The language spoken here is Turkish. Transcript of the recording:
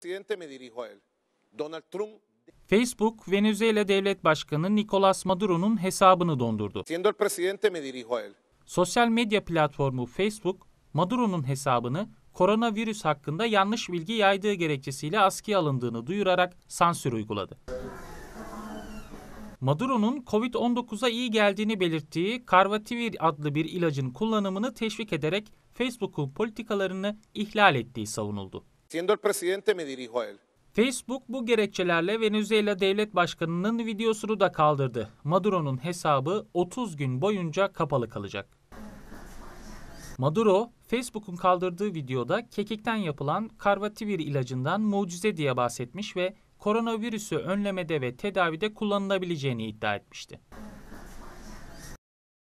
presidente me dirijo a él. Donald Trump Facebook, Venezuela Devlet Başkanı Nicolas Maduro'nun hesabını dondurdu. siendo el presidente me dirijo a él. Sosyal medya platformu Facebook, Maduro'nun hesabını koronavirüs hakkında yanlış bilgi yaydığı gerekçesiyle askıya alındığını duyurarak sansür uyguladı. Maduro'nun COVID-19'a iyi geldiğini belirttiği Carvativir adlı bir ilacın kullanımını teşvik ederek Facebook'un politikalarını ihlal ettiği savunuldu. Siendo el presidente me dirijo a él. Facebook bu gerekçelerle Venezuela Devlet Başkanı'nın videosunu da kaldırdı. Maduro'nun hesabı 30 gün boyunca kapalı kalacak. Maduro, Facebook'un kaldırdığı videoda kekikten yapılan karvativir ilacından mucize diye bahsetmiş ve koronavirüsü önlemede ve tedavide kullanılabileceğini iddia etmişti.